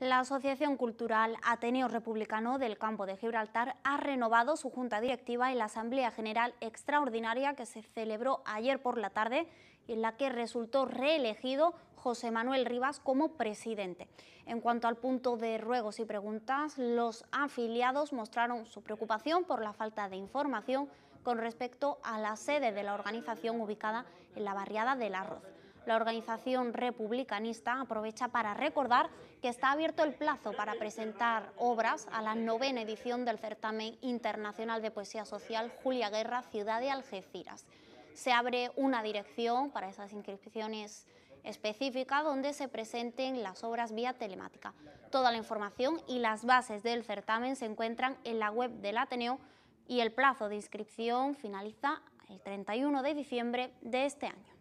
La Asociación Cultural Ateneo Republicano del Campo de Gibraltar ha renovado su junta directiva en la Asamblea General Extraordinaria que se celebró ayer por la tarde y en la que resultó reelegido José Manuel Rivas como presidente. En cuanto al punto de ruegos y preguntas, los afiliados mostraron su preocupación por la falta de información con respecto a la sede de la organización ubicada en la barriada del Arroz la organización republicanista aprovecha para recordar que está abierto el plazo para presentar obras a la novena edición del Certamen Internacional de Poesía Social Julia Guerra, Ciudad de Algeciras. Se abre una dirección para esas inscripciones específicas donde se presenten las obras vía telemática. Toda la información y las bases del certamen se encuentran en la web del Ateneo y el plazo de inscripción finaliza el 31 de diciembre de este año.